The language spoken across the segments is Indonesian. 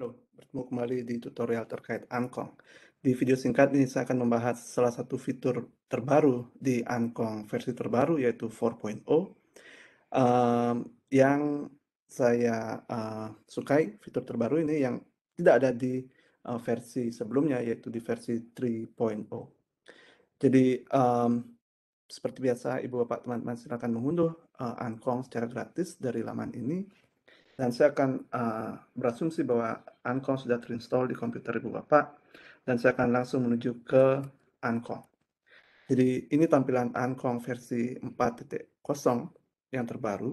Halo, bertemu kembali di tutorial terkait Ankong. Di video singkat ini saya akan membahas salah satu fitur terbaru di Ankong versi terbaru yaitu 4.0 um, ehm, yang saya uh, sukai fitur terbaru ini yang tidak ada di uh, versi sebelumnya yaitu di versi 3.0. Jadi um, seperti biasa ibu bapak teman-teman silakan mengunduh uh, eh, Ankong secara gratis dari laman ini dan saya akan uh, berasumsi bahwa Ancon sudah terinstall di komputer Ibu Bapak dan saya akan langsung menuju ke Ancon. Jadi ini tampilan Ancon versi 4.0 yang terbaru.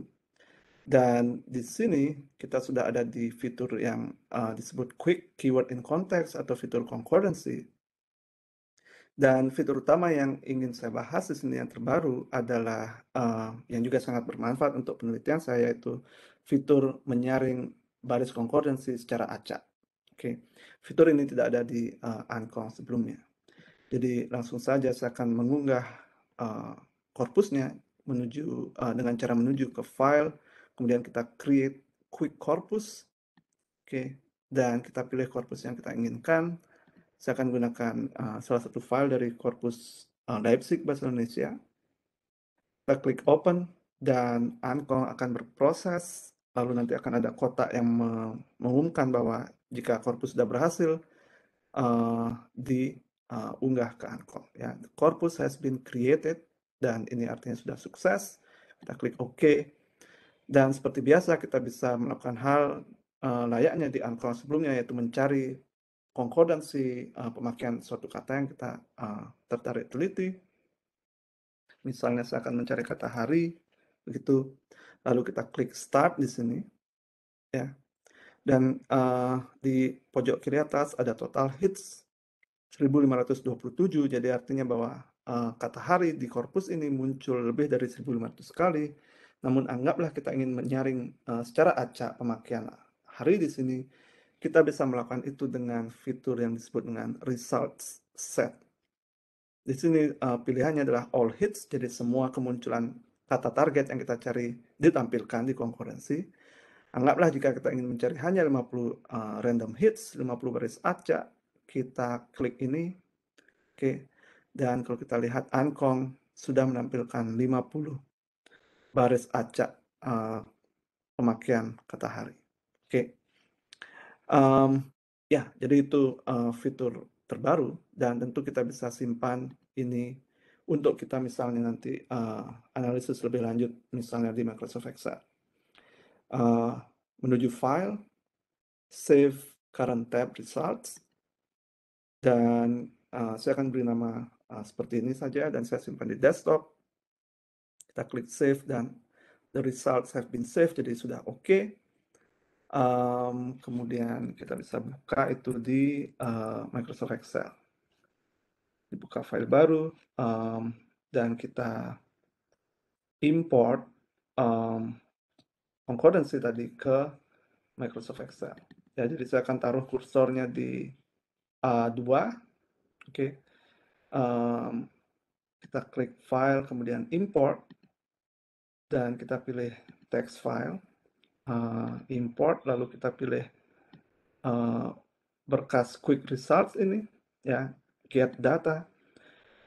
Dan di sini kita sudah ada di fitur yang uh, disebut Quick Keyword in Context atau fitur Concordancy dan fitur utama yang ingin saya bahas di sini yang terbaru adalah uh, yang juga sangat bermanfaat untuk penelitian saya yaitu fitur menyaring baris konkordansi secara acak. Oke, okay. fitur ini tidak ada di uh, eh, Ancon sebelumnya. Jadi langsung saja saya akan mengunggah uh, korpusnya menuju uh, dengan cara menuju ke file, kemudian kita create quick corpus, oke, okay. dan kita pilih korpus yang kita inginkan, saya akan gunakan uh, salah satu file dari korpus uh, eh, Leipzig bahasa Indonesia. Kita klik open dan Ancon akan berproses. Lalu nanti akan ada kotak yang mengumumkan bahwa jika korpus sudah berhasil uh, eh, diunggah uh, ke Ancon. Ya, korpus corpus has been created dan ini artinya sudah sukses. Kita klik OK. Dan seperti biasa kita bisa melakukan hal uh, layaknya di Ancon sebelumnya yaitu mencari konkordansi uh, eh, pemakaian suatu kata yang kita uh, tertarik teliti. Misalnya saya akan mencari kata hari, begitu. Lalu kita klik start di sini, ya. Dan uh, di pojok kiri atas ada total hits 1527. Jadi artinya bahwa uh, kata hari di korpus ini muncul lebih dari 1500 kali. Namun anggaplah kita ingin menyaring uh, secara acak pemakaian hari di sini kita bisa melakukan itu dengan fitur yang disebut dengan results set. Di sini uh, pilihannya adalah all hits, jadi semua kemunculan kata target yang kita cari ditampilkan di konkurensi. Anggaplah jika kita ingin mencari hanya 50 uh, eh, random hits, 50 baris acak, kita klik ini. Oke. Okay. Dan kalau kita lihat Ankong sudah menampilkan 50 baris acak uh, pemakaian kata hari. Oke. Okay. Um, ya, jadi itu uh, fitur terbaru dan tentu kita bisa simpan ini untuk kita misalnya nanti uh, analisis lebih lanjut misalnya di Microsoft Excel. Uh, menuju file, save current tab results, dan uh, saya akan beri nama uh, seperti ini saja dan saya simpan di desktop. Kita klik save dan the results have been saved, jadi sudah oke. Okay Um, kemudian kita bisa buka itu di uh, Microsoft Excel. Dibuka file baru um, dan kita import um, concordancy tadi ke Microsoft Excel. Ya, jadi saya akan taruh kursornya di A2. Oke. Okay. Um, kita klik file kemudian import dan kita pilih text file uh, import lalu kita pilih uh, berkas quick results ini ya get data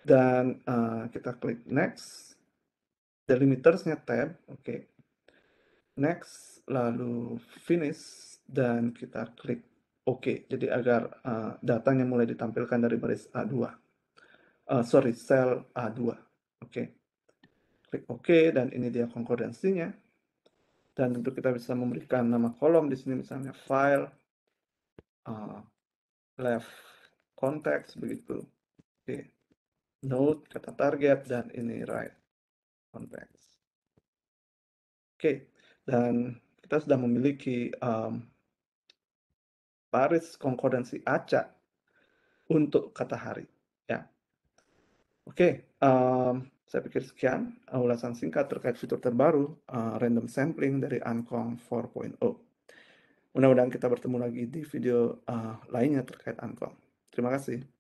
dan uh, kita klik next delimitersnya tab oke okay. next lalu finish dan kita klik oke jadi agar uh, datanya mulai ditampilkan dari baris A2 uh, sorry sel A2 oke okay. klik oke dan ini dia konkordensinya dan tentu kita bisa memberikan nama kolom di sini misalnya file uh, left context begitu oke okay. node kata target dan ini right context, oke okay. dan kita sudah memiliki um, baris konkordansi acak untuk kata hari ya oke okay. um, saya pikir sekian eh, ulasan singkat terkait fitur terbaru uh, random sampling dari Ancon 4.0. Mudah-mudahan kita bertemu lagi di video uh, lainnya terkait Ancon. Terima kasih.